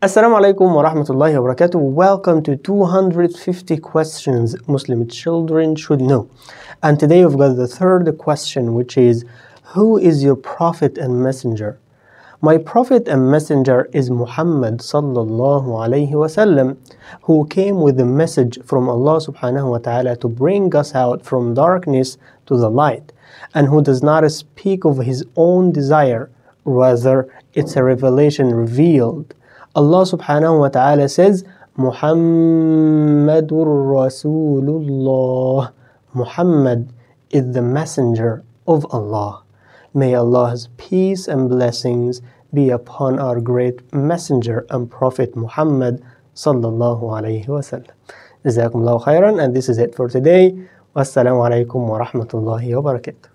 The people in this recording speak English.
Assalamu alaikum wa rahmatullahi wa barakatuh. Welcome to 250 questions Muslim children should know. And today we've got the third question, which is Who is your prophet and messenger? My prophet and messenger is Muhammad sallallahu alayhi wasallam, who came with a message from Allah subhanahu wa ta'ala to bring us out from darkness to the light, and who does not speak of his own desire, rather, it's a revelation revealed Allah subhanahu wa ta'ala says, Muhammadur Rasulullah. Muhammad is the messenger of Allah. May Allah's peace and blessings be upon our great messenger and prophet Muhammad sallallahu alayhi wasallam. Jazakumullahu khairan and this is it for today. Wassalamu alaikum wa rahmatullahi wa barakatuh.